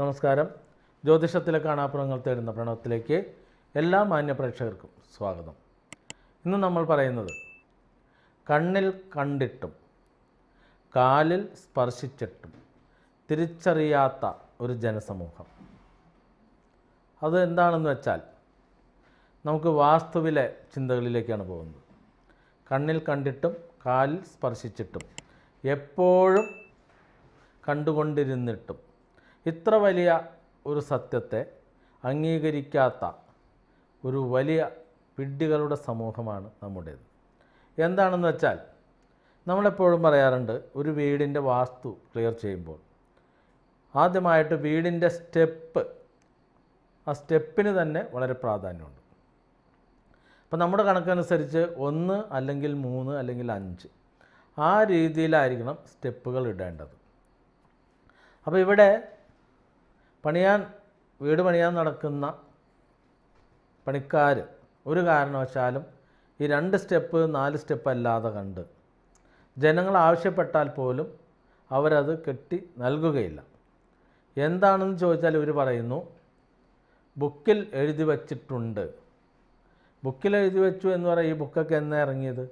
നമസ്കാരം ജ്യോതിഷത്തിലെ കാണാപ്പുറങ്ങൾ തേടുന്ന പ്രണവത്തിലേക്ക് എല്ലാ മാന്യപ്രേക്ഷകർക്കും സ്വാഗതം ഇന്ന് നമ്മൾ പറയുന്നത് കണ്ണിൽ കണ്ടിട്ടും കാലിൽ സ്പർശിച്ചിട്ടും തിരിച്ചറിയാത്ത ഒരു ജനസമൂഹം അത് എന്താണെന്ന് വെച്ചാൽ നമുക്ക് വാസ്തുവിലെ ചിന്തകളിലേക്കാണ് പോകുന്നത് കണ്ണിൽ കണ്ടിട്ടും കാലിൽ സ്പർശിച്ചിട്ടും എപ്പോഴും കണ്ടുകൊണ്ടിരുന്നിട്ടും ഇത്ര വലിയ ഒരു സത്യത്തെ അംഗീകരിക്കാത്ത ഒരു വലിയ വിഡ്ഢികളുടെ സമൂഹമാണ് നമ്മുടേത് എന്താണെന്ന് വെച്ചാൽ നമ്മളെപ്പോഴും പറയാറുണ്ട് ഒരു വീടിൻ്റെ വാസ്തു ക്ലിയർ ചെയ്യുമ്പോൾ ആദ്യമായിട്ട് വീടിൻ്റെ സ്റ്റെപ്പ് ആ സ്റ്റെപ്പിന് തന്നെ വളരെ പ്രാധാന്യമുണ്ട് അപ്പോൾ നമ്മുടെ കണക്കനുസരിച്ച് ഒന്ന് അല്ലെങ്കിൽ മൂന്ന് അല്ലെങ്കിൽ അഞ്ച് ആ രീതിയിലായിരിക്കണം സ്റ്റെപ്പുകൾ ഇടേണ്ടത് അപ്പോൾ ഇവിടെ പണിയാൻ വീട് പണിയാൻ നടക്കുന്ന പണിക്കാർ ഒരു കാരണവശാലും ഈ രണ്ട് സ്റ്റെപ്പ് നാല് സ്റ്റെപ്പ് അല്ലാതെ കണ്ട് ജനങ്ങൾ ആവശ്യപ്പെട്ടാൽ പോലും അവരത് കെട്ടി നൽകുകയില്ല എന്താണെന്ന് ചോദിച്ചാൽ ഇവർ പറയുന്നു ബുക്കിൽ എഴുതി വച്ചിട്ടുണ്ട് ബുക്കിൽ എഴുതി വെച്ചു എന്ന് പറയും ഈ ബുക്കൊക്കെ എന്നാ ഇറങ്ങിയത്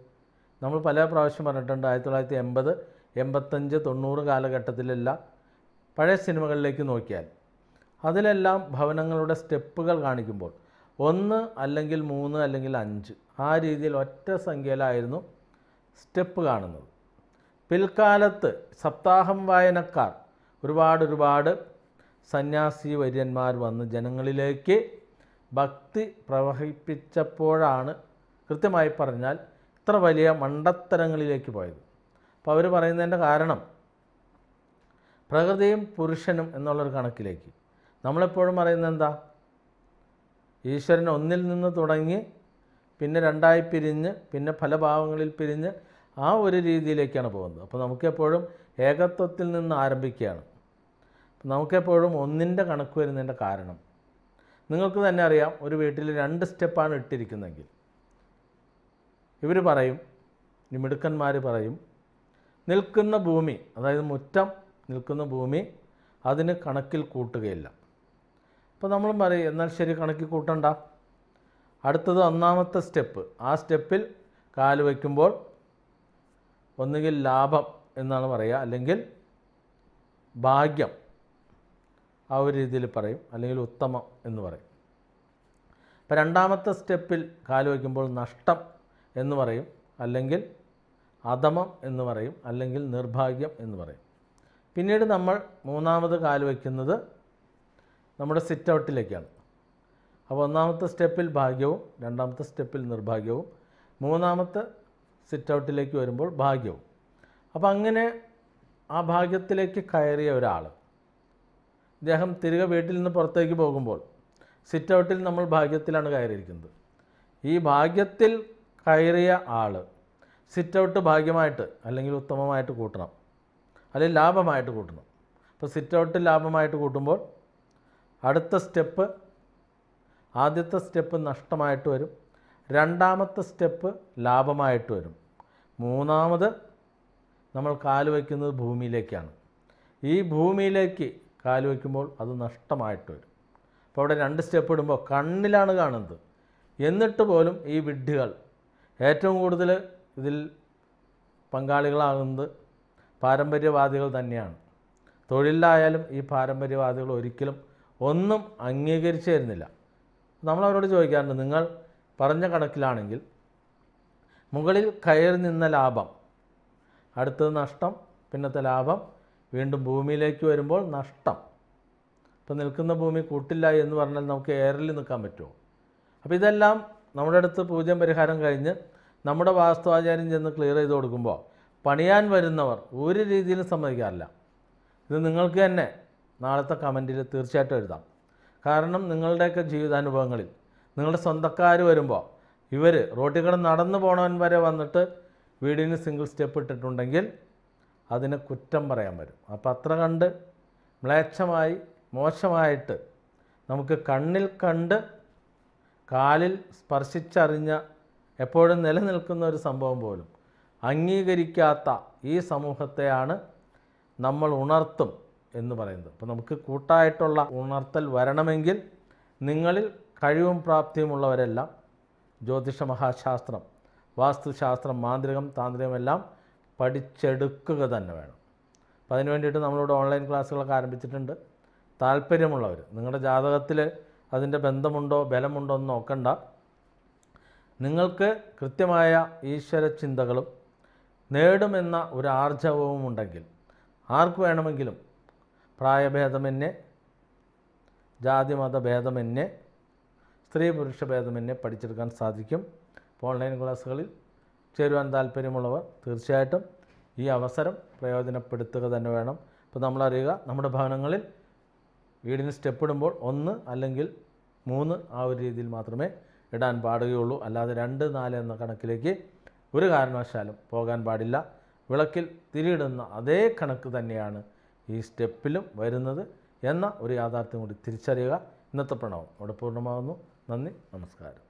നമ്മൾ പല പ്രാവശ്യം പറഞ്ഞിട്ടുണ്ട് ആയിരത്തി തൊള്ളായിരത്തി എൺപത് എൺപത്തഞ്ച് തൊണ്ണൂറ് കാലഘട്ടത്തിലല്ല പഴയ സിനിമകളിലേക്ക് നോക്കിയാൽ അതിലെല്ലാം ഭവനങ്ങളുടെ സ്റ്റെപ്പുകൾ കാണിക്കുമ്പോൾ ഒന്ന് അല്ലെങ്കിൽ മൂന്ന് അല്ലെങ്കിൽ അഞ്ച് ആ രീതിയിൽ ഒറ്റ സംഖ്യയിലായിരുന്നു സ്റ്റെപ്പ് കാണുന്നത് പിൽക്കാലത്ത് സപ്താഹം വായനക്കാർ ഒരുപാട് ഒരുപാട് സന്യാസി വര്യന്മാർ വന്ന് ജനങ്ങളിലേക്ക് ഭക്തി പ്രവഹിപ്പിച്ചപ്പോഴാണ് കൃത്യമായി പറഞ്ഞാൽ ഇത്ര വലിയ മണ്ടത്തരങ്ങളിലേക്ക് പോയത് അപ്പോൾ അവർ പറയുന്നതിൻ്റെ കാരണം പ്രകൃതിയും പുരുഷനും എന്നുള്ളൊരു കണക്കിലേക്ക് നമ്മളെപ്പോഴും പറയുന്നത് എന്താ ഈശ്വരൻ ഒന്നിൽ നിന്ന് തുടങ്ങി പിന്നെ രണ്ടായി പിരിഞ്ഞ് പിന്നെ പല ഭാവങ്ങളിൽ പിരിഞ്ഞ് ആ ഒരു രീതിയിലേക്കാണ് പോകുന്നത് അപ്പോൾ നമുക്കെപ്പോഴും ഏകത്വത്തിൽ നിന്ന് ആരംഭിക്കുകയാണ് നമുക്കെപ്പോഴും ഒന്നിൻ്റെ കണക്ക് വരുന്നതിൻ്റെ കാരണം നിങ്ങൾക്ക് തന്നെ അറിയാം ഒരു വീട്ടിൽ രണ്ട് സ്റ്റെപ്പാണ് ഇട്ടിരിക്കുന്നതെങ്കിൽ ഇവർ പറയും ഈ മിടുക്കന്മാർ പറയും നിൽക്കുന്ന ഭൂമി അതായത് മുറ്റം നിൽക്കുന്ന ഭൂമി അതിന് കണക്കിൽ കൂട്ടുകയില്ല അപ്പോൾ നമ്മൾ പറയും എന്നാൽ ശരി കണക്കി കൂട്ടണ്ട അടുത്തത് ഒന്നാമത്തെ സ്റ്റെപ്പ് ആ സ്റ്റെപ്പിൽ കാല് വയ്ക്കുമ്പോൾ ഒന്നുകിൽ ലാഭം എന്നാണ് പറയുക അല്ലെങ്കിൽ ഭാഗ്യം ആ ഒരു രീതിയിൽ പറയും അല്ലെങ്കിൽ ഉത്തമം എന്ന് പറയും അപ്പോൾ രണ്ടാമത്തെ സ്റ്റെപ്പിൽ കാല് വയ്ക്കുമ്പോൾ നഷ്ടം എന്ന് പറയും അല്ലെങ്കിൽ അധമം എന്ന് പറയും അല്ലെങ്കിൽ നിർഭാഗ്യം എന്ന് പറയും പിന്നീട് നമ്മൾ മൂന്നാമത് കാല് വയ്ക്കുന്നത് നമ്മുടെ സിറ്റ് ഔട്ടിലേക്കാണ് അപ്പോൾ ഒന്നാമത്തെ സ്റ്റെപ്പിൽ ഭാഗ്യവും രണ്ടാമത്തെ സ്റ്റെപ്പിൽ നിർഭാഗ്യവും മൂന്നാമത്തെ സിറ്റ് ഔട്ടിലേക്ക് വരുമ്പോൾ ഭാഗ്യവും അപ്പോൾ അങ്ങനെ ആ ഭാഗ്യത്തിലേക്ക് കയറിയ ഒരാൾ അദ്ദേഹം തിരികെ വീട്ടിൽ നിന്ന് പുറത്തേക്ക് പോകുമ്പോൾ സിറ്റ് ഔട്ടിൽ നമ്മൾ ഭാഗ്യത്തിലാണ് കയറിയിരിക്കുന്നത് ഈ ഭാഗ്യത്തിൽ കയറിയ ആൾ സിറ്റ് ഔട്ട് ഭാഗ്യമായിട്ട് അല്ലെങ്കിൽ ഉത്തമമായിട്ട് കൂട്ടണം അല്ലെങ്കിൽ ലാഭമായിട്ട് കൂട്ടണം അപ്പോൾ സിറ്റ് ഔട്ട് ലാഭമായിട്ട് കൂട്ടുമ്പോൾ അടുത്ത സ്റ്റെപ്പ് ആദ്യത്തെ സ്റ്റെപ്പ് നഷ്ടമായിട്ട് വരും രണ്ടാമത്തെ സ്റ്റെപ്പ് ലാഭമായിട്ട് വരും മൂന്നാമത് നമ്മൾ കാല് വയ്ക്കുന്നത് ഭൂമിയിലേക്കാണ് ഈ ഭൂമിയിലേക്ക് കാല് വയ്ക്കുമ്പോൾ അത് നഷ്ടമായിട്ട് വരും അപ്പോൾ അവിടെ രണ്ട് സ്റ്റെപ്പ് ഇടുമ്പോൾ കണ്ണിലാണ് കാണുന്നത് എന്നിട്ട് പോലും ഈ വിഡ്ഢികൾ ഏറ്റവും കൂടുതൽ ഇതിൽ പങ്കാളികളാകുന്നത് പാരമ്പര്യവാദികൾ തന്നെയാണ് തൊഴിലിലായാലും ഈ പാരമ്പര്യവാദികൾ ഒരിക്കലും ഒന്നും അംഗീകരിച്ചു തരുന്നില്ല നമ്മളവരോട് ചോദിക്കാറുണ്ട് നിങ്ങൾ പറഞ്ഞ കണക്കിലാണെങ്കിൽ മുകളിൽ കയറി നിന്ന ലാഭം അടുത്തത് നഷ്ടം പിന്നത്തെ ലാഭം വീണ്ടും ഭൂമിയിലേക്ക് വരുമ്പോൾ നഷ്ടം ഇപ്പോൾ നിൽക്കുന്ന ഭൂമി കൂട്ടില്ല എന്ന് പറഞ്ഞാൽ നമുക്ക് എയറിൽ നിൽക്കാൻ പറ്റുമോ അപ്പോൾ ഇതെല്ലാം നമ്മുടെ അടുത്ത് പൂജ്യം പരിഹാരം കഴിഞ്ഞ് നമ്മുടെ വാസ്തുവാചാര്യം ചെന്ന് ക്ലിയർ ചെയ്ത് കൊടുക്കുമ്പോൾ പണിയാൻ വരുന്നവർ ഒരു രീതിയിലും സമ്മതിക്കാറില്ല ഇത് നിങ്ങൾക്ക് തന്നെ നാളത്തെ കമൻറ്റിൽ തീർച്ചയായിട്ടും എഴുതാം കാരണം നിങ്ങളുടെയൊക്കെ ജീവിതാനുഭവങ്ങളിൽ നിങ്ങളുടെ സ്വന്തക്കാർ വരുമ്പോൾ ഇവർ റോട്ടിൽ കൂടെ നടന്നു പോണവൻ വരെ വന്നിട്ട് വീടിന് സിംഗിൾ സ്റ്റെപ്പ് ഇട്ടിട്ടുണ്ടെങ്കിൽ അതിനെ കുറ്റം പറയാൻ വരും അപ്പം അത്ര കണ്ട് മ്ലേച്ഛമായി മോശമായിട്ട് നമുക്ക് കണ്ണിൽ കണ്ട് കാലിൽ സ്പർശിച്ചറിഞ്ഞ എപ്പോഴും നിലനിൽക്കുന്ന ഒരു സംഭവം പോലും അംഗീകരിക്കാത്ത ഈ സമൂഹത്തെയാണ് നമ്മൾ ഉണർത്തും എന്ന് പറയുന്നത് അപ്പോൾ നമുക്ക് കൂട്ടായിട്ടുള്ള ഉണർത്തൽ വരണമെങ്കിൽ നിങ്ങളിൽ കഴിവും പ്രാപ്തിയുമുള്ളവരെല്ലാം ജ്യോതിഷ മഹാശാസ്ത്രം വാസ്തുശാസ്ത്രം മാന്ത്രികം താന്ത്രികമെല്ലാം പഠിച്ചെടുക്കുക തന്നെ വേണം അപ്പോൾ അതിന് വേണ്ടിയിട്ട് നമ്മളിവിടെ ഓൺലൈൻ ക്ലാസ്സുകളൊക്കെ ആരംഭിച്ചിട്ടുണ്ട് താല്പര്യമുള്ളവർ നിങ്ങളുടെ ജാതകത്തിൽ അതിൻ്റെ ബന്ധമുണ്ടോ ബലമുണ്ടോ എന്ന് നോക്കണ്ട നിങ്ങൾക്ക് കൃത്യമായ ഈശ്വര ചിന്തകളും നേടുമെന്ന ഒരു ആർജവവും ഉണ്ടെങ്കിൽ ആർക്ക് വേണമെങ്കിലും പ്രായഭേദമന്യെ ജാതി മതഭേദമന്യേ സ്ത്രീ പുരുഷ ഭേദമന്യെ പഠിച്ചെടുക്കാൻ സാധിക്കും ഓൺലൈൻ ക്ലാസ്സുകളിൽ ചേരുവാൻ താല്പര്യമുള്ളവർ തീർച്ചയായിട്ടും ഈ അവസരം പ്രയോജനപ്പെടുത്തുക തന്നെ വേണം ഇപ്പോൾ നമ്മളറിയുക നമ്മുടെ ഭവനങ്ങളിൽ വീടിന് സ്റ്റെപ്പ് ഇടുമ്പോൾ ഒന്ന് അല്ലെങ്കിൽ മൂന്ന് ആ ഒരു രീതിയിൽ മാത്രമേ ഇടാൻ പാടുകയുള്ളൂ അല്ലാതെ രണ്ട് നാല് എന്ന കണക്കിലേക്ക് ഒരു കാരണവശാലും പോകാൻ പാടില്ല വിളക്കിൽ തിരിയിടുന്ന അതേ കണക്ക് തന്നെയാണ് ഈ സ്റ്റെപ്പിലും വരുന്നത് എന്ന ഒരു യാഥാർത്ഥ്യം കൂടി തിരിച്ചറിയുക ഇന്നത്തെ പ്രണവം അവിടെ പൂർണ്ണമാകുന്നു നന്ദി നമസ്കാരം